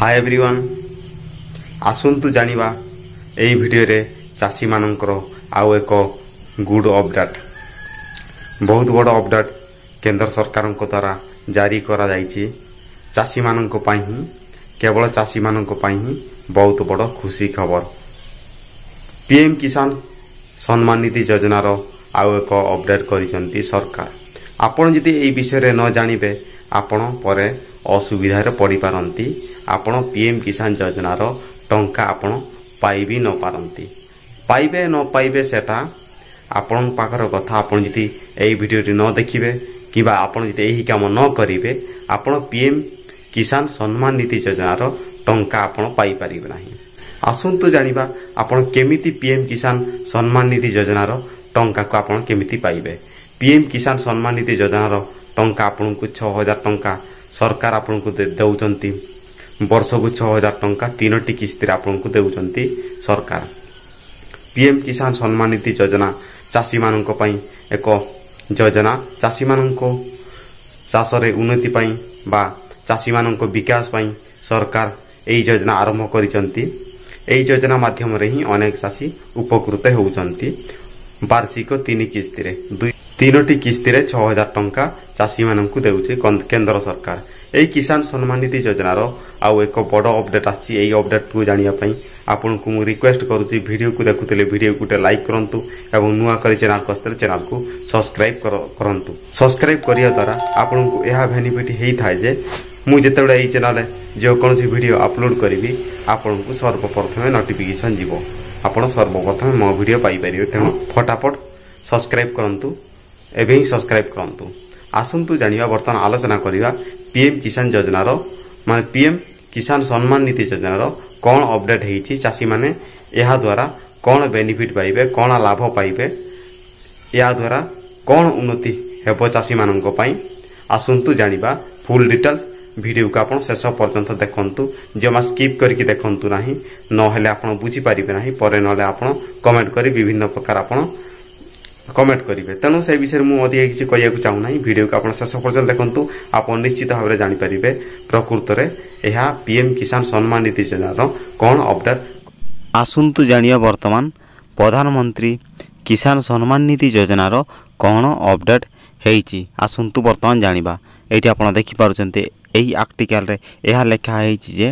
high everyone ଆସନ୍ତୁ ଜାଣିବା ଏହି ଭିଡ଼ିଓରେ ଚାଷୀମାନଙ୍କର ଆଉ ଏକ ଗୁଡ଼ ଅପଡ଼େଟ୍ ବହୁତ ବଡ଼ ଅପଡ଼େଟ୍ କେନ୍ଦ୍ର ସରକାରଙ୍କ ଦ୍ୱାରା ଜାରି କରାଯାଇଛି ଚାଷୀମାନଙ୍କ ପାଇଁ ହିଁ କେବଳ ଚାଷୀମାନଙ୍କ ପାଇଁ ହିଁ ବହୁତ ବଡ଼ ଖୁସି ଖବର ପିଏମ୍ କିଷାନ ସମ୍ମାନନିଧି ଯୋଜନାର ଆଉ ଏକ ଅପଡ଼େଟ୍ କରିଛନ୍ତି ସରକାର ଆପଣ ଯଦି ଏହି ବିଷୟରେ ନ ଜାଣିବେ ଆପଣ ପରେ ଅସୁବିଧାରେ ପଡ଼ିପାରନ୍ତି ଆପଣ ପିଏମ୍ କିଷାନ ଯୋଜନାର ଟଙ୍କା ଆପଣ ପାଇବି ନ ପାରନ୍ତି ପାଇବେ ନ ପାଇବେ ସେଟା ଆପଣଙ୍କ ପାଖର କଥା ଆପଣ ଯଦି ଏହି ଭିଡ଼ିଓଟି ନ ଦେଖିବେ କିମ୍ବା ଆପଣ ଯଦି ଏହି କାମ ନ କରିବେ ଆପଣ ପିଏମ୍ କିଷାନ ସମ୍ମାନ ନୀତି ଯୋଜନାର ଟଙ୍କା ଆପଣ ପାଇପାରିବେ ନାହିଁ ଆସନ୍ତୁ ଜାଣିବା ଆପଣ କେମିତି ପିଏମ୍ କିଷାନ ସମ୍ମାନ ନୀତି ଯୋଜନାର ଟଙ୍କାକୁ ଆପଣ କେମିତି ପାଇବେ ପିଏମ୍ କିଷାନ ସମ୍ମାନ ନୀତି ଯୋଜନାର ଟଙ୍କା ଆପଣଙ୍କୁ ଛଅ ହଜାର ଟଙ୍କା ସରକାର ଆପଣଙ୍କୁ ଦେଉଛନ୍ତି ବର୍ଷକୁ ଛଅ ହଜାର ଟଙ୍କା ତିନୋଟି କିସ୍ତିରେ ଆପଣଙ୍କୁ ଦେଉଛନ୍ତି ସରକାର ପିଏମ୍ କିଷାନ ସମ୍ମାନ ନିଧି ଯୋଜନା ଚାଷୀମାନଙ୍କ ପାଇଁ ଏକ ଯୋଜନା ଚାଷୀମାନଙ୍କ ଚାଷରେ ଉନ୍ନତି ପାଇଁ ବା ଚାଷୀମାନଙ୍କ ବିକାଶ ପାଇଁ ସରକାର ଏହି ଯୋଜନା ଆରମ୍ଭ କରିଛନ୍ତି ଏହି ଯୋଜନା ମାଧ୍ୟମରେ ହିଁ ଅନେକ ଚାଷୀ ଉପକୃତ ହେଉଛନ୍ତି ବାର୍ଷିକ ତିନି କିସ୍ତିରେ ଦୁଇ ତିନୋଟି କିସ୍ତିରେ ଛଅ ହଜାର ଟଙ୍କା ଚାଷୀମାନଙ୍କୁ ଦେଉଛି କେନ୍ଦ୍ର ସରକାର এই কিষାନ ସମ୍ମାନନିଧି ଯୋଜନାର ଆଉ ଏକ ବଡ଼ ଅପଡେଟ୍ ଆସିଛି ଏହି ଅପଡେଟ୍କୁ ଜାଣିବା ପାଇଁ ଆପଣଙ୍କୁ ମୁଁ ରିକ୍ୱେଷ୍ଟ କରୁଛି ଭିଡ଼ିଓକୁ ଦେଖୁଥିଲେ ଭିଡ଼ିଓକୁ ଗୋଟେ ଲାଇକ୍ କରନ୍ତୁ ଏବଂ ନୂଆ କରି ଚ୍ୟାନେଲକୁ ଆସିଥିଲେ ଚ୍ୟାନେଲକୁ ସବସ୍କ୍ରାଇବ୍ କରନ୍ତୁ ସବସ୍କ୍ରାଇବ୍ କରିବା ଦ୍ୱାରା ଆପଣଙ୍କୁ ଏହା ବେନିଫିଟ୍ ହୋଇଥାଏ ଯେ ମୁଁ ଯେତେବେଳେ ଏହି ଚ୍ୟାନେଲରେ ଯେକୌଣସି ଭିଡ଼ିଓ ଅପଲୋଡ଼ କରିବି ଆପଣଙ୍କୁ ସର୍ବପ୍ରଥମେ ନୋଟିଫିକେସନ୍ ଯିବ ଆପଣ ସର୍ବପ୍ରଥମେ ମୋ ଭିଡ଼ିଓ ପାଇପାରିବେ ତେଣୁ ଫଟାଫଟ ସବସ୍କ୍ରାଇବ୍ କରନ୍ତୁ ଏବେ ହିଁ ସବସ୍କ୍ରାଇବ୍ କରନ୍ତୁ ଆସନ୍ତୁ ଜାଣିବା ବର୍ତ୍ତମାନ ଆଲୋଚନା କରିବା ପିଏମ୍ କିଷାନ ଯୋଜନାର ମାନେ ପିଏମ୍ କିଷାନ ସମ୍ମାନ ନୀତି ଯୋଜନାର କ'ଣ ଅପଡେଟ୍ ହେଇଛି ଚାଷୀମାନେ ଏହାଦ୍ୱାରା କ'ଣ ବେନିଫିଟ୍ ପାଇବେ କ'ଣ ଲାଭ ପାଇବେ ଏହାଦ୍ୱାରା କ'ଣ ଉନ୍ନତି ହେବ ଚାଷୀମାନଙ୍କ ପାଇଁ ଆସନ୍ତୁ ଜାଣିବା ଫୁଲ୍ ଡିଟେଲ୍ସ ଭିଡ଼ିଓକୁ ଆପଣ ଶେଷ ପର୍ଯ୍ୟନ୍ତ ଦେଖନ୍ତୁ ଜମା ସ୍କିପ୍ କରିକି ଦେଖନ୍ତୁ ନାହିଁ ନହେଲେ ଆପଣ ବୁଝିପାରିବେ ନାହିଁ ପରେ ନହେଲେ ଆପଣ କମେଣ୍ଟ କରି ବିଭିନ୍ନ ପ୍ରକାର ଆପଣ কমেন্ট করবে তেমন সেই বিষয়ে মু অধিক কিছু কইয়াকু চাহু না ভিডিওকে আপনার শেষ পর্যন্ত দেখুন আপনার নিশ্চিত ভাবে জাঁপারে প্রকৃতরে এহা পিএম কিষান সম্মান নিধি যোজনার কোণ অপডেট আসন্তু জাঁয়া বর্তমান প্রধানমন্ত্রী কিষান সম্মান নিধি যোজনার কোণ অপডেট হয়েছি আসন্তু বর্তমান জাঁয়া এইটি আপনার দেখিপারুচ্ছেন ଏହି ଆର୍ଟିକାଲରେ ଏହା ଲେଖା ହୋଇଛି ଯେ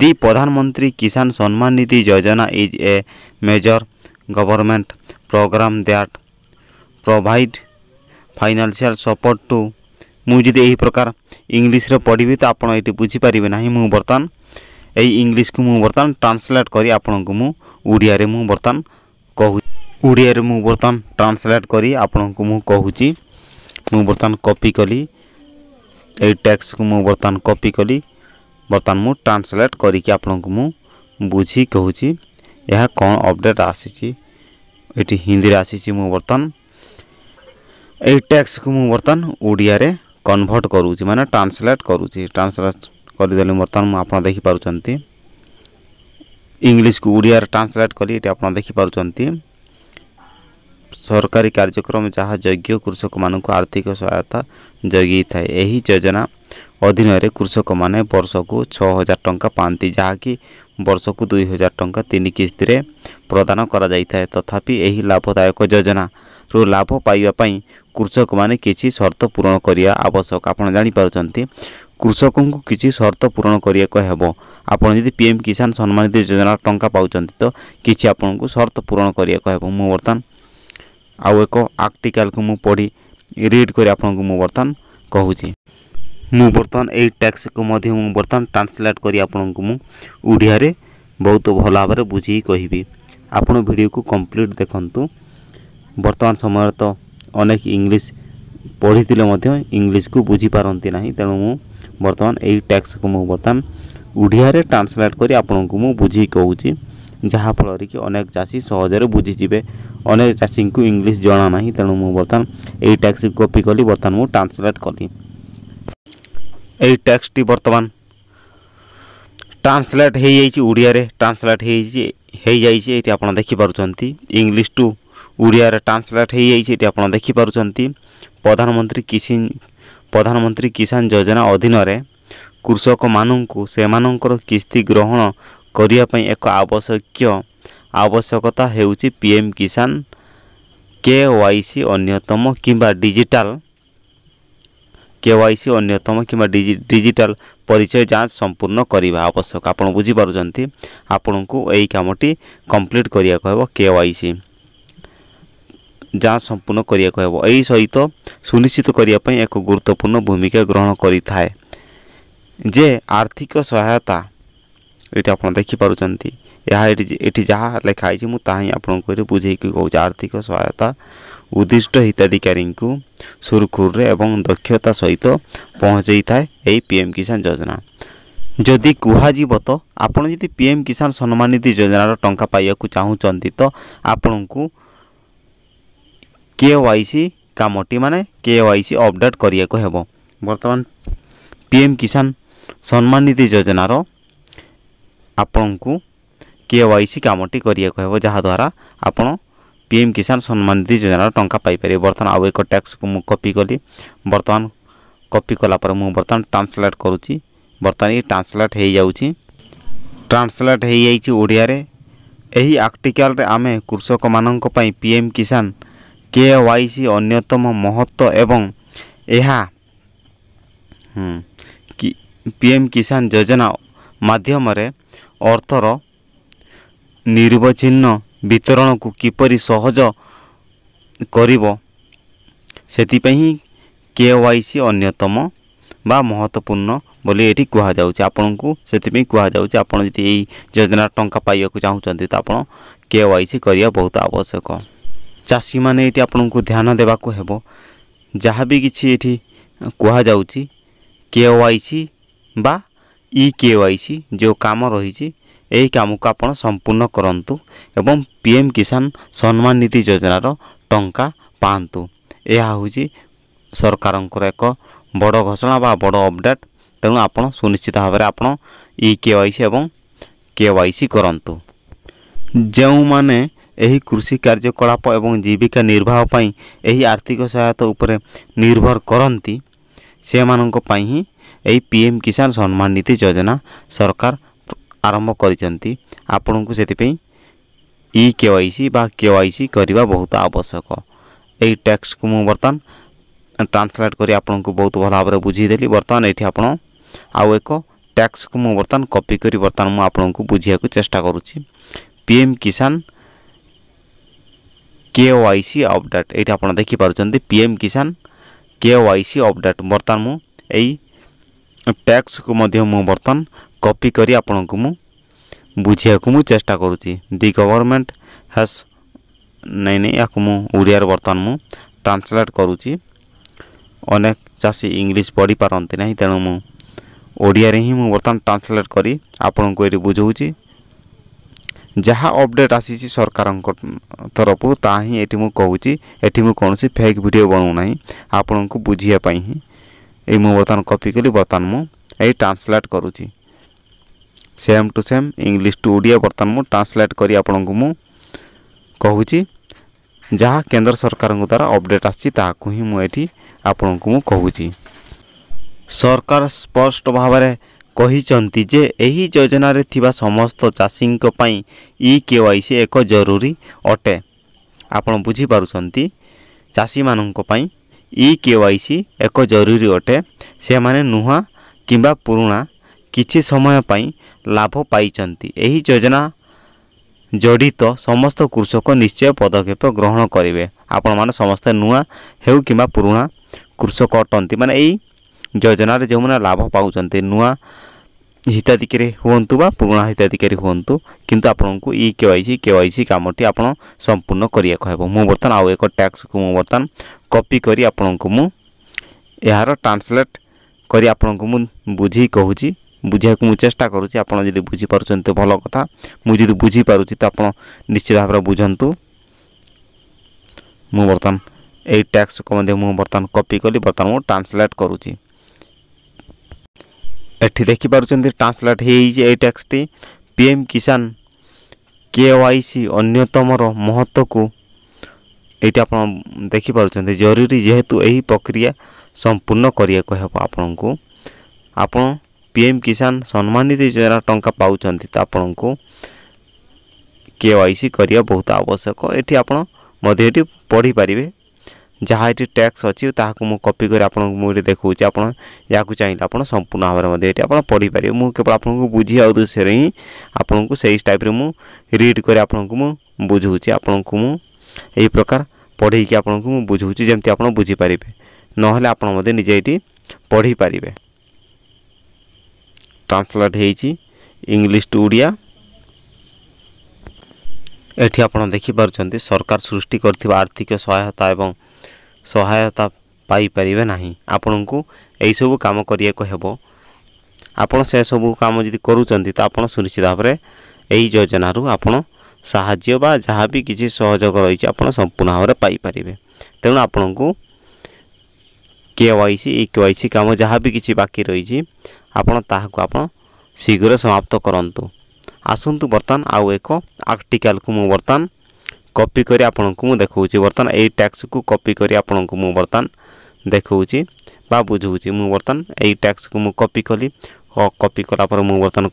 ଦି ପ୍ରଧାନମନ୍ତ୍ରୀ କିଷାନ Samman Nidhi Yojana is a major government program that provide financial support to ମୁଁ ଯଦି ଏହି ପ୍ରକାର ଇଂଲିଶରେ ପଢ଼ିବି ତ ଆପଣ ଏଠି ବୁଝିପାରିବେ ନାହିଁ ମୁଁ ବର୍ତ୍ତମାନ ଏହି ଇଂଲିଶକୁ ମୁଁ ବର୍ତ୍ତମାନ ଟ୍ରାନ୍ସଲେଟ୍ କରି ଆପଣଙ୍କୁ ମୁଁ ଓଡ଼ିଆରେ ମୁଁ ବର୍ତ୍ତମାନ କହୁ ଓଡ଼ିଆରେ ମୁଁ ବର୍ତ୍ତମାନ ଟ୍ରାନ୍ସଲେଟ୍ କରି ଆପଣଙ୍କୁ ମୁଁ କହୁଛି ମୁଁ ବର୍ତ୍ତମାନ କପି କଲି ଏହି ଟେକ୍ସକୁ ମୁଁ ବର୍ତ୍ତମାନ କପି କଲି ବର୍ତ୍ତମାନ ମୁଁ ଟ୍ରାନ୍ସଲେଟ୍ କରିକି ଆପଣଙ୍କୁ ମୁଁ ବୁଝି କହୁଛି ଏହା କ'ଣ ଅପଡ଼େଟ୍ ଆସିଛି ଏଠି ହିନ୍ଦୀରେ ଆସିଛି ମୁଁ ବର୍ତ୍ତମାନ এই টেক্সটকে মু বর্তমান ওড়িয়ারে কনভর্ট করুছি মানে ট্রান্সলেট করুছি ট্রান্সলেট করিদেলি বর্তমান আপনার দেখিপারুচ্ছেন ইংলিশকে ওড়িয়ার ট্রান্সলেট করে এটি আপনার দেখিপারুচ্ছেন ସରକାରୀ କାର୍ଯ୍ୟକ୍ରମ ଯାହା ଯୋଗ୍ୟ କୃଷକମାନଙ୍କୁ ଆର୍ଥିକ ସହାୟତା ଯୋଗାଇଥାଏ ଏହି ଯୋଜନା ଅଧୀନରେ କୃଷକମାନେ ବର୍ଷକୁ ଛଅ ହଜାର ଟଙ୍କା ପାଆନ୍ତି ଯାହାକି ବର୍ଷକୁ ଦୁଇ ହଜାର ଟଙ୍କା ତିନି କିସ୍ତିରେ ପ୍ରଦାନ କରାଯାଇଥାଏ ତଥାପି ଏହି ଲାଭଦାୟକ ଯୋଜନାରୁ ଲାଭ ପାଇବା ପାଇଁ କୃଷକମାନେ କିଛି ସର୍ତ୍ତ ପୂରଣ କରିବା ଆବଶ୍ୟକ ଆପଣ ଜାଣିପାରୁଛନ୍ତି କୃଷକଙ୍କୁ କିଛି ସର୍ତ୍ତ ପୂରଣ କରିବାକୁ ହେବ ଆପଣ ଯଦି ପି ଏମ୍ କିଷାନ ସମ୍ମାନିତ ଯୋଜନା ଟଙ୍କା ପାଉଛନ୍ତି ତ କିଛି ଆପଣଙ୍କୁ ସର୍ତ୍ତ ପୂରଣ କରିବାକୁ ହେବ ମୁଁ ବର୍ତ୍ତମାନ ଆଉ ଏକ ଆର୍ଟିକାଲକୁ ମୁଁ ପଢ଼ି ରିଡ୍ କରି ଆପଣଙ୍କୁ ମୁଁ ବର୍ତ୍ତମାନ କହୁଛି ମୁଁ ବର୍ତ୍ତମାନ ଏଇ ଟ୍ୟାକ୍ସକୁ ମଧ୍ୟ ମୁଁ ବର୍ତ୍ତମାନ ଟ୍ରାନ୍ସଲେଟ୍ କରି ଆପଣଙ୍କୁ ମୁଁ ଓଡ଼ିଆରେ ବହୁତ ଭଲ ଭାବରେ ବୁଝିକି କହିବି ଆପଣ ଭିଡ଼ିଓକୁ କମ୍ପ୍ଲିଟ୍ ଦେଖନ୍ତୁ ବର୍ତ୍ତମାନ ସମୟରେ ତ অনেক ইংলিশ পড়ি দিলে মধ্যে ইংলিশ কো বুজি পারনতি নাহি তেন মু বৰ্তমান এই টেক্সট কো মু বৰ্তাম উড়িয়াৰে ট্ৰান্সলেট কৰি আপোনাক মু বুজি কওচি জহাফলৰ কি अनेक জাতি সহজৰে বুজি জীবে अनेक জাতিং কো ইংলিশ জনা নাহি তেন মু বৰ্তমান এই টেক্সট কপি কৰি বৰ্তমান মু ট্ৰান্সলেট কৰি এই টেক্সটটি বৰ্তমান ট্ৰান্সলেট হৈ আইচি উড়িয়াৰে ট্ৰান্সলেট হৈ হৈ جايচি এতি আপোন দেখি পৰচন্তি ইংলিশ টু ଓଡ଼ିଆରେ ଟ୍ରାନ୍ସଲେଟ୍ ହୋଇଯାଇଛି ଏଠି ଆପଣ ଦେଖିପାରୁଛନ୍ତି ପ୍ରଧାନମନ୍ତ୍ରୀ କିଷାନ ପ୍ରଧାନମନ୍ତ୍ରୀ କିଷାନ ଯୋଜନା ଅଧୀନରେ କୃଷକମାନଙ୍କୁ ସେମାନଙ୍କର କିସ୍ତି ଗ୍ରହଣ କରିବା ପାଇଁ ଏକ ଆବଶ୍ୟକୀୟ ଆବଶ୍ୟକତା ହେଉଛି P M Kisan K Y C ଅନ୍ୟତମ କିମ୍ବା ଡିଜିଟାଲ কে ওয়াইসি অন্যতম কিংবা ডিজিটাল পরিচয় যাঞ্চ সম্পূর্ণ করা আবশ্যক আপনার বুঝিপার আপনার এই কামটি কমপ্লিট করা কে ওয়াইসি ଯାଞ୍ଚ ସମ୍ପୂର୍ଣ୍ଣ କରିବାକୁ ହେବ ଏହି ସହିତ ସୁନିଶ୍ଚିତ କରିବା ପାଇଁ ଏକ ଗୁରୁତ୍ୱପୂର୍ଣ୍ଣ ଭୂମିକା ଗ୍ରହଣ କରିଥାଏ ଯେ ଆର୍ଥିକ ସହାୟତା ଏଠି ଆପଣ ଦେଖିପାରୁଛନ୍ତି ଏହା ଏଠି ଏଠି ଯାହା ଲେଖା ହେଇଛି ମୁଁ ତାହା ହିଁ ଆପଣଙ୍କୁ ଏଠି ବୁଝେଇକି କହୁଛି ଆର୍ଥିକ ସହାୟତା ଉଦ୍ଦିଷ୍ଟ ହିତାଧିକାରୀଙ୍କୁ ସୁରୁଖୁରୁରେ ଏବଂ ଦକ୍ଷତା ସହିତ ପହଞ୍ଚାଇଥାଏ ଏହି ପି ଏମ୍ କିଷାନ ଯୋଜନା ଯଦି କୁହାଯିବ ତ ଆପଣ ଯଦି ପି ଏମ୍ କିଷାନ ସମ୍ମାନ ନିଧି ଯୋଜନାର ଟଙ୍କା ପାଇବାକୁ ଚାହୁଁଛନ୍ତି ତ ଆପଣଙ୍କୁ କେୱାଇସି କାମଟି ମାନେ କେୱାଇସି ଅପଡ଼େଟ୍ କରିବାକୁ ହେବ ବର୍ତ୍ତମାନ ପି ଏମ୍ କିଷାନ ସମ୍ମାନ ନିଧି ଯୋଜନାର ଆପଣଙ୍କୁ କେୱାଇସି କାମଟି କରିବାକୁ ହେବ ଯାହାଦ୍ୱାରା ଆପଣ ପି ଏମ୍ କିଷାନ ସମ୍ମାନ ନିଧି ଯୋଜନାର ଟଙ୍କା ପାଇପାରିବେ ବର୍ତ୍ତମାନ ଆଉ ଏକ ଟ୍ୟାକ୍ସକୁ ମୁଁ କପି କଲି ବର୍ତ୍ତମାନ କପି କଲା ପରେ ମୁଁ ବର୍ତ୍ତମାନ ଟ୍ରାନ୍ସଲେଟ୍ କରୁଛି ବର୍ତ୍ତମାନ ଏ ଟ୍ରାନ୍ସଲେଟ୍ ହୋଇଯାଉଛି ଟ୍ରାନ୍ସଲେଟ୍ ହୋଇଯାଇଛି ଓଡ଼ିଆରେ ଏହି ଆର୍ଟିକାଲ୍ରେ ଆମେ କୃଷକମାନଙ୍କ ପାଇଁ P M Kisan K Y C ଅନ୍ୟତମ ମହତ୍ତ୍ଵ ଏବଂ ଏହା ପି ଏମ୍ କିଷାନ ଯୋଜନା ମାଧ୍ୟମରେ ଅର୍ଥର ନିର୍ବଚ୍ଛିନ୍ନ ବିତରଣକୁ କିପରି ସହଜ କରିବ ସେଥିପାଇଁ କେ ୱାଇ ସି ଅନ୍ୟତମ ବା ମହତ୍ତ୍ୱପୂର୍ଣ୍ଣ ବୋଲି ଏଠି କୁହାଯାଉଛି ଆପଣଙ୍କୁ ସେଥିପାଇଁ କୁହାଯାଉଛି ଆପଣ ଯଦି ଏଇ ଯୋଜନାର ଟଙ୍କା ପାଇବାକୁ ଚାହୁଁଛନ୍ତି ତ ଆପଣ କେ ୱାଇ ସି କରିବା ବହୁତ ଆବଶ୍ୟକ ଚାଷୀ ମାନେ ଏଠି ଆପଣଙ୍କୁ ଧ୍ୟାନ ଦେବାକୁ ହେବ ଯାହା ବି କିଛି ଏଠି କୁହାଯାଉଛି କେ ୱାଇ ସି ବା ଇ କେ ୱାଇ ସି ଯେଉଁ କାମ ରହିଛି ଏହି କାମକୁ ଆପଣ ସମ୍ପୂର୍ଣ୍ଣ କରନ୍ତୁ ଏବଂ ପି ଏମ୍ କିଷାନ ସମ୍ମାନ ନୀତି ଯୋଜନାର ଟଙ୍କା ପାଆନ୍ତୁ ଏହା ହେଉଛି ସରକାରଙ୍କର ଏକ ବଡ଼ ଘୋଷଣା ବା ବଡ଼ ଅପଡ଼େଟ୍ ତେଣୁ ଆପଣ ସୁନିଶ୍ଚିତ ଭାବରେ ଆପଣ ଇ କେ ୱାଇ ସି ଏବଂ କେ ୱାଇ ସି କରନ୍ତୁ ଯେଉଁମାନେ ଏହି କୃଷି କାର୍ଯ୍ୟକଳାପ ଏବଂ ଜୀବିକା ନିର୍ବାହ ପାଇଁ ଏହି ଆର୍ଥିକ ସହାୟତା ଉପରେ ନିର୍ଭର କରନ୍ତି ସେମାନଙ୍କ ପାଇଁ ହିଁ ଏହି ପି ଏମ୍ କିଷାନ ସମ୍ମାନ ନୀତି ଯୋଜନା ସରକାର ଆରମ୍ଭ କରିଛନ୍ତି ଆପଣଙ୍କୁ ସେଥିପାଇଁ ଇ କେ ୱାଇ ସି ବା କେ ୱାଇ ସି କରିବା ବହୁତ ଆବଶ୍ୟକ ଏହି ଟେକ୍ସଟକୁ ମୁଁ ବର୍ତ୍ତମାନ ଟ୍ରାନ୍ସଲେଟ୍ କରି ଆପଣଙ୍କୁ ବହୁତ ଭଲ ଭାବରେ ବୁଝିଦେଲି ବର୍ତ୍ତମାନ ଏଠି ଆପଣ ଆଉ ଏକ ଟେକ୍ସଟକୁ ମୁଁ ବର୍ତ୍ତମାନ କପି କରି ବର୍ତ୍ତମାନ ମୁଁ ଆପଣଙ୍କୁ ବୁଝିବାକୁ ଚେଷ୍ଟା କରୁଛି P M Kisan K Y C update এইটা আপনার দেখিপারছেন PM Kisan K Y C update বর্তমান মু এই ট্যাক্সকে মধ্যে মু বর্তমান কপি করে আপনার মু বুঝাইয়া মু চেষ্টা করুছি দি গভর্নমেন্ট হ্যাজ ନାଇଁ ନାଇଁ ୟାକୁ ମୁଁ ଓଡ଼ିଆରେ ବର୍ତ୍ତମାନ ମୁଁ ଟ୍ରାନ୍ସଲେଟ୍ କରୁଛି ଅନେକ ଚାଷୀ ଇଂଲିଶ ପଢ଼ିପାରନ୍ତି ନାହିଁ ତେଣୁ ମୁଁ ଓଡ଼ିଆରେ ହିଁ ମୁଁ ବର୍ତ୍ତମାନ ଟ୍ରାନ୍ସଲେଟ୍ କରି ଆପଣଙ୍କୁ ଏଠି ବୁଝାଉଛି ଯାହା ଅପଡ଼େଟ୍ ଆସିଛି ସରକାରଙ୍କ ତରଫରୁ ତାହା ହିଁ ଏଠି ମୁଁ କହୁଛି ଏଠି ମୁଁ କୌଣସି ଫେକ୍ ଭିଡ଼ିଓ ବନାଉନାହିଁ ଆପଣଙ୍କୁ ବୁଝିବା ପାଇଁ ହିଁ ଏଇ ମୁଁ ବର୍ତ୍ତମାନ କପି କଲି ବର୍ତ୍ତମାନ ମୁଁ ଏଇ ଟ୍ରାନ୍ସଲେଟ୍ କରୁଛି same to same English to Odia ବର୍ତ୍ତମାନ ମୁଁ ଟ୍ରାନ୍ସଲେଟ୍ କରି ଆପଣଙ୍କୁ ମୁଁ କହୁଛି ଯାହା କେନ୍ଦ୍ର ସରକାରଙ୍କ ଦ୍ୱାରା ଅପଡ଼େଟ୍ ଆସିଛି ତାହାକୁ ହିଁ ମୁଁ ଏଠି ଆପଣଙ୍କୁ ମୁଁ କହୁଛି ସରକାର ସ୍ପଷ୍ଟ ଭାବରେ କହିଛନ୍ତି ଯେ ଏହି ଯୋଜନାରେ ଥିବା ସମସ୍ତ ଚାଷୀଙ୍କ ପାଇଁ ଇ କେ ୱାଇ ସି ଏକ ଜରୁରୀ ଅଟେ ଆପଣ ବୁଝିପାରୁଛନ୍ତି ଚାଷୀମାନଙ୍କ ପାଇଁ ଇ କେ ୱାଇ ସି ଏକ ଜରୁରୀ ଅଟେ ସେମାନେ ନୂଆ କିମ୍ବା ପୁରୁଣା କିଛି ସମୟ ପାଇଁ ଲାଭ ପାଇଛନ୍ତି ଏହି ଯୋଜନା ଜଡ଼ିତ ସମସ୍ତ କୃଷକ ନିଶ୍ଚୟ ପଦକ୍ଷେପ ଗ୍ରହଣ କରିବେ ଆପଣମାନେ ସମସ୍ତେ ନୂଆ ହେଉ କିମ୍ବା ପୁରୁଣା କୃଷକ ଅଟନ୍ତି ମାନେ ଏଇ ଯୋଜନାରେ ଯେଉଁମାନେ ଲାଭ ପାଉଛନ୍ତି ନୂଆ ହିତାଧିକାରୀ ହୁଅନ୍ତୁ ବା ପୁରୁଣା ହିତାଧିକାରୀ ହୁଅନ୍ତୁ କିନ୍ତୁ ଆପଣଙ୍କୁ E K Y C K Y C କାମଟି ଆପଣ ସମ୍ପୂର୍ଣ୍ଣ କରିବାକୁ ହେବ ମୁଁ ବର୍ତ୍ତମାନ ଆଉ ଏକ ଟ୍ୟାକ୍ସକୁ ମୁଁ ବର୍ତ୍ତମାନ କପି କରି ଆପଣଙ୍କୁ ମୁଁ ଏହାର ଟ୍ରାନ୍ସଲେଟ୍ କରି ଆପଣଙ୍କୁ ମୁଁ ବୁଝି କହୁଛି ବୁଝିବାକୁ ମୁଁ ଚେଷ୍ଟା କରୁଛି ଆପଣ ଯଦି ବୁଝିପାରୁଛନ୍ତି ଭଲ କଥା ମୁଁ ଯଦି ବୁଝିପାରୁଛି ତ ଆପଣ ନିଶ୍ଚିତ ଭାବରେ ବୁଝନ୍ତୁ ମୁଁ ବର୍ତ୍ତମାନ ଏଇ ଟ୍ୟାକ୍ସକୁ ମଧ୍ୟ ମୁଁ ବର୍ତ୍ତମାନ କପି কলি ବର୍ତ୍ତମାନ ମୁଁ ଟ୍ରାନ୍ସଲେଟ୍ କରୁଛି ଏଠି ଦେଖିପାରୁଛନ୍ତି ଟ୍ରାନ୍ସଲେଟ୍ ହେଇଯାଇଛି ଏଇ ଟ୍ୟାକ୍ସଟି P M Kisan K Y C ଅନ୍ୟତମର ମହତ୍ତ୍ୱକୁ ଏଇଠି ଆପଣ ଦେଖିପାରୁଛନ୍ତି ଜରୁରୀ ଯେହେତୁ ଏହି ପ୍ରକ୍ରିୟା ସମ୍ପୂର୍ଣ୍ଣ କରିବାକୁ ହେବ ଆପଣଙ୍କୁ ଆପଣ ପି ଏମ୍ କିଷାନ ସମ୍ମାନିଧି ଯୋଜନା ଟଙ୍କା ପାଉଛନ୍ତି ତ ଆପଣଙ୍କୁ କେ ୱାଇ ସି କରିବା ବହୁତ ଆବଶ୍ୟକ ଏଠି ଆପଣ ମଧ୍ୟ ଏଠି ପଢ଼ିପାରିବେ ଯାହା ଏଠି ଟ୍ୟାକ୍ସ ଅଛି ତାହାକୁ ମୁଁ କପି କରି ଆପଣଙ୍କୁ ମୁଁ ଏଠି ଦେଖାଉଛି ଆପଣ ଯାହାକୁ ଚାହିଁଲେ ଆପଣ ସମ୍ପୂର୍ଣ୍ଣ ଭାବରେ ମଧ୍ୟ ଏଠି ଆପଣ ପଢ଼ିପାରିବେ ମୁଁ କେବଳ ଆପଣଙ୍କୁ ବୁଝିବା ଉଦ୍ଦେଶ୍ୟରେ ହିଁ ଆପଣଙ୍କୁ ସେଇ ଟାଇପ୍ରେ ମୁଁ ରିଡ୍ କରି ଆପଣଙ୍କୁ ମୁଁ ବୁଝାଉଛି ଆପଣଙ୍କୁ ମୁଁ ଏହି ପ୍ରକାର ପଢ଼େଇକି ଆପଣଙ୍କୁ ମୁଁ ବୁଝାଉଛି ଯେମିତି ଆପଣ ବୁଝିପାରିବେ ନହେଲେ ଆପଣ ମଧ୍ୟ ନିଜେ ଏଠି ପଢ଼ିପାରିବେ ଟ୍ରାନ୍ସଲେଟ୍ ହେଇଛି ଇଂଲିଶ ଟୁ ଓଡ଼ିଆ ଏଠି ଆପଣ ଦେଖିପାରୁଛନ୍ତି ସରକାର ସୃଷ୍ଟି କରିଥିବା ଆର୍ଥିକ ସହାୟତା ଏବଂ ସହାୟତା ପାଇପାରିବେ ନାହିଁ ଆପଣଙ୍କୁ ଏହିସବୁ କାମ କରିବାକୁ ହେବ ଆପଣ ସେସବୁ କାମ ଯଦି କରୁଛନ୍ତି ତ ଆପଣ ସୁନିଶ୍ଚିତ ଭାବରେ ଏହି ଯୋଜନାରୁ ଆପଣ ସାହାଯ୍ୟ ବା ଯାହା ବି କିଛି ସହଯୋଗ ରହିଛି ଆପଣ ସମ୍ପୂର୍ଣ୍ଣ ଭାବରେ ପାଇପାରିବେ ତେଣୁ ଆପଣଙ୍କୁ K Y C E K Y C କାମ ଯାହା ବି କିଛି ବାକି ରହିଛି ଆପଣ ତାହାକୁ ଆପଣ ଶୀଘ୍ର ସମାପ୍ତ କରନ୍ତୁ ଆସନ୍ତୁ ବର୍ତ୍ତମାନ ଆଉ ଏକ ଆର୍ଟିକାଲକୁ ମୁଁ ବର୍ତ୍ତମାନ কপি করে আপনার মু দেখাচ্ছি বর্তমান এই ট্যাক্সকু কপি করে আপনার মু বর্তমান দেখাচ্ছি বা বুঝাচ্ছি মু বর্তমান এই ট্যাক্সকু মু কপি কলি কপি কলা পরে মু বর্তমান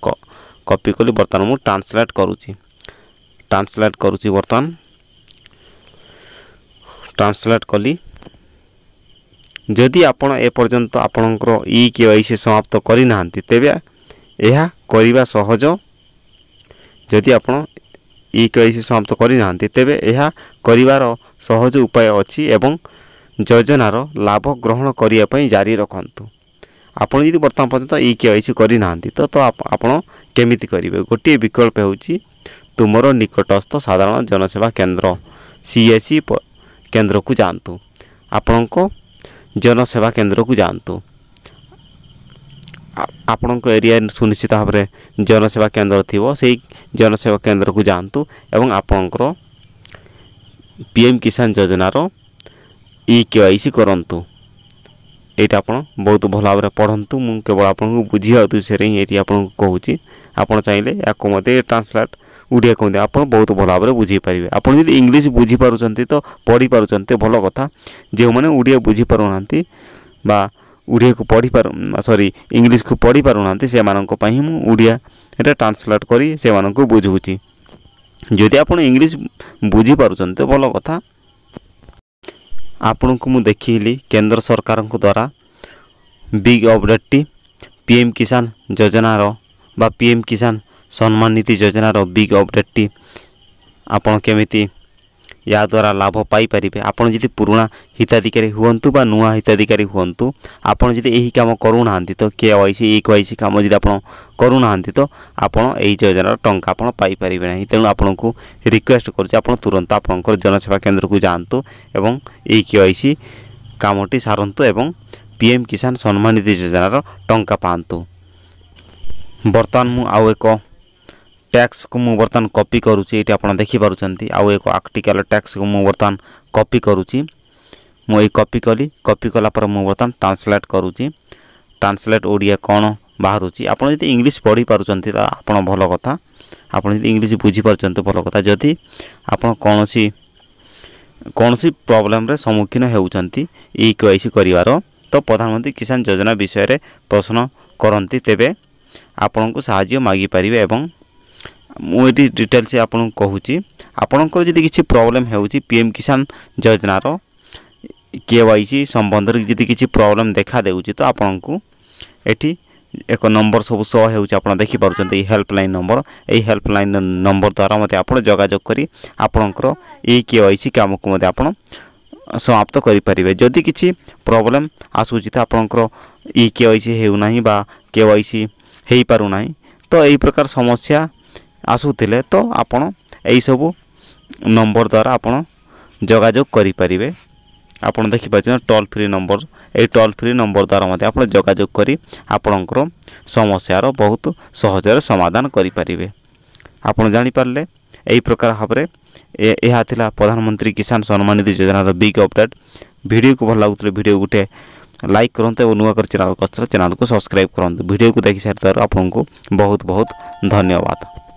কপি কলি বর্তমান মু ট্রান্সলেট করুছি ট্রান্সলেট করুছি বর্তমান ট্রান্সলেট কলি যদি আপন এপর্যন্ত আপনার ই কে সি সমাপ্ত করে না তেবে ଏହା করা সহজ যদি আপনার ଇ କେ କ୍ରାଇସିସ୍ ସମାପ୍ତ କରିନାହାନ୍ତି ତେବେ ଏହା କରିବାର ସହଜ ଉପାୟ ଅଛି ଏବଂ ଯୋଜନାର ଲାଭ ଗ୍ରହଣ କରିବା ପାଇଁ ଜାରି ରଖନ୍ତୁ ଆପଣ ଯଦି ବର୍ତ୍ତମାନ ପର୍ଯ୍ୟନ୍ତ ଇ କେ ୱାଇ ସି କରିନାହାନ୍ତି ତ ଆପଣ କେମିତି କରିବେ ଗୋଟିଏ ବିକଳ୍ପ ହେଉଛି ତୁମର ନିକଟସ୍ଥ ସାଧାରଣ ଜନସେବା କେନ୍ଦ୍ର ସି ଏସ୍ ସି କେନ୍ଦ୍ରକୁ ଯାଆନ୍ତୁ ଆପଣଙ୍କ ଜନସେବା କେନ୍ଦ୍ରକୁ ଯାଆନ୍ତୁ ଆପଣଙ୍କ ଏରିଆ ସୁନିଶ୍ଚିତ ଭାବରେ ଜନସେବା କେନ୍ଦ୍ର ଥିବ ସେଇ ଜନସେବା କେନ୍ଦ୍ରକୁ ଯାଆନ୍ତୁ ଏବଂ ଆପଣଙ୍କର ପି ଏମ୍ କିଷାନ ଯୋଜନାର ଇ କେ ୱାଇ ସି କରନ୍ତୁ ଏଇଟା ଆପଣ ବହୁତ ଭଲ ଭାବରେ ପଢ଼ନ୍ତୁ ମୁଁ କେବଳ ଆପଣଙ୍କୁ ବୁଝିବା ଉଦ୍ଦେଶ୍ୟରେ ହିଁ ଏଇଠି ଆପଣଙ୍କୁ କହୁଛି ଆପଣ ଚାହିଁଲେ ୟାକୁ ମୋତେ ଟ୍ରାନ୍ସଲେଟ୍ ଓଡ଼ିଆ କୁହନ୍ତି ଆପଣ ବହୁତ ଭଲ ଭାବରେ ବୁଝିପାରିବେ ଆପଣ ଯଦି ଇଂଲିଶ ବୁଝିପାରୁଛନ୍ତି ତ ପଢ଼ିପାରୁଛନ୍ତି ଭଲ କଥା ଯେଉଁମାନେ ଓଡ଼ିଆ ବୁଝିପାରୁନାହାନ୍ତି ବା ଓଡ଼ିଆକୁ ପଢ଼ିପାରୁ ସରି ଇଂଲିଶକୁ ପଢ଼ି ପାରୁନାହାନ୍ତି ସେମାନଙ୍କ ପାଇଁ ମୁଁ ଓଡ଼ିଆ ଏଇଟା ଟ୍ରାନ୍ସଲେଟ୍ କରି ସେମାନଙ୍କୁ ବୁଝାଉଛି ଯଦି ଆପଣ ଇଂଲିଶ ବୁଝିପାରୁଛନ୍ତି ତ ଭଲ କଥା ଆପଣଙ୍କୁ ମୁଁ ଦେଖିଲି କେନ୍ଦ୍ର ସରକାରଙ୍କ ଦ୍ୱାରା ବିଗ୍ ଅପଡ଼େଟ୍ଟି ପି ଏମ୍ କିଷାନ ଯୋଜନାର ବା ପି ଏମ୍ କିଷାନ ସମ୍ମାନ ନିଧି ଯୋଜନାର ବିଗ୍ ଅପଡ଼େଟ୍ଟି ଆପଣ କେମିତି ଏହାଦ୍ୱାରା ଲାଭ ପାଇପାରିବେ ଆପଣ ଯଦି ପୁରୁଣା ହିତାଧିକାରୀ ହୁଅନ୍ତୁ ବା ନୂଆ ହିତାଧିକାରୀ ହୁଅନ୍ତୁ ଆପଣ ଯଦି ଏହି କାମ କରୁନାହାନ୍ତି ତ K Y C E Y C କାମ ଯଦି ଆପଣ କରୁନାହାନ୍ତି ତ ଆପଣ ଏହି ଯୋଜନାର ଟଙ୍କା ଆପଣ ପାଇପାରିବେ ନାହିଁ ତେଣୁ ଆପଣଙ୍କୁ ରିକ୍ୱେଷ୍ଟ କରୁଛି ଆପଣ ତୁରନ୍ତ ଆପଣଙ୍କର ଜନସେବା କେନ୍ଦ୍ରକୁ ଯାଆନ୍ତୁ ଏବଂ ଏହି କେ ୱାଇ ସି କାମଟି ସାରନ୍ତୁ ଏବଂ ପି ଏମ୍ କିଷାନ ସମ୍ମାନ ନିଧି ଯୋଜନାର ଟଙ୍କା ପାଆନ୍ତୁ ବର୍ତ୍ତମାନ ମୁଁ ଆଉ ଏକ टैक्स को मु बर्तमान कॉपी करुच्ची ये आप देखिपुं आउ एक आर्टिकल टैक्स को मुझे बर्तमान कॉपी करुच्ची मुझे कॉपी कली कॉपी कलापर मुझे बर्तमान ट्रांसलेट करुच्ची ट्रांसलेट ओडिया कौन बाहर आपड़ी इंग्लीश पढ़ी पार्टी आप भल कथा आप इंग्लीश बुझीपार भल कथा जदि आप कौन कौन प्रोब्लेम्रे सम्मुखीन होती इक्वैसी करार तो प्रधानमंत्री किसान योजना विषय प्रश्न करती तेज आपण को साज्य मागिपारे ମୁଁ ଏଇଠି ଡିଟେଲ୍ସ ଆପଣଙ୍କୁ କହୁଛି ଆପଣଙ୍କର ଯଦି କିଛି ପ୍ରୋବ୍ଲେମ୍ ହେଉଛି ପି ଏମ୍ କିଷାନ ଯୋଜନାର କେ ୱାଇ ସି ସମ୍ବନ୍ଧରେ ଯଦି କିଛି ପ୍ରୋବ୍ଲେମ୍ ଦେଖାଦେଉଛି ତ ଆପଣଙ୍କୁ ଏଠି ଏକ ନମ୍ବର ସବୁ ଶୋ ହେଉଛି ଆପଣ ଦେଖିପାରୁଛନ୍ତି ଏଇ ହେଲ୍ପଲାଇନ୍ ନମ୍ବର ଏହି ହେଲ୍ପଲାଇନ୍ ନମ୍ବର ଦ୍ୱାରା ମଧ୍ୟ ଆପଣ ଯୋଗାଯୋଗ କରି ଆପଣଙ୍କର ଏଇ କେ ୱାଇ ସି କାମକୁ ମଧ୍ୟ ଆପଣ ସମାପ୍ତ କରିପାରିବେ ଯଦି କିଛି ପ୍ରୋବ୍ଲେମ୍ ଆସୁଛି ତ ଆପଣଙ୍କର ଇ କେ ୱାଇ ସି ହେଉନାହିଁ ବା କେ ୱାଇ ସି ହୋଇପାରୁନାହିଁ ତ ଏହି ପ୍ରକାର ସମସ୍ୟା ଆସୁଥିଲେ ତ ଆପଣ ଏହିସବୁ ନମ୍ବର ଦ୍ୱାରା ଆପଣ ଯୋଗାଯୋଗ କରିପାରିବେ ଆପଣ ଦେଖିପାରୁଛନ୍ତି ଟୋଲ୍ ଫ୍ରି ନମ୍ବର ଏହି ଟୋଲ୍ ଫ୍ରି ନମ୍ବର ଦ୍ୱାରା ମଧ୍ୟ ଆପଣ ଯୋଗାଯୋଗ କରି ଆପଣଙ୍କର ସମସ୍ୟାର ବହୁତ ସହଜରେ ସମାଧାନ କରିପାରିବେ ଆପଣ ଜାଣିପାରିଲେ ଏହି ପ୍ରକାର ଭାବରେ ଏହା ଥିଲା ପ୍ରଧାନମନ୍ତ୍ରୀ କିଷାନ ସମ୍ମାନ ନିଧି ଯୋଜନାର ବିଗ୍ ଅପଡ଼େଟ୍ ଭିଡ଼ିଓକୁ ଭଲ ଲାଗୁଥିଲେ ଭିଡ଼ିଓ ଗୋଟେ ଲାଇକ୍ କରନ୍ତୁ ଏବଂ ନୂଆ କରି ଚ୍ୟାନେଲ୍ କରିଥିଲେ ଚ୍ୟାନେଲ୍କୁ ସବସ୍କ୍ରାଇବ୍ କରନ୍ତୁ ଭିଡ଼ିଓକୁ ଦେଖି ସାରିଥିବାରୁ ଆପଣଙ୍କୁ ବହୁତ ବହୁତ ଧନ୍ୟବାଦ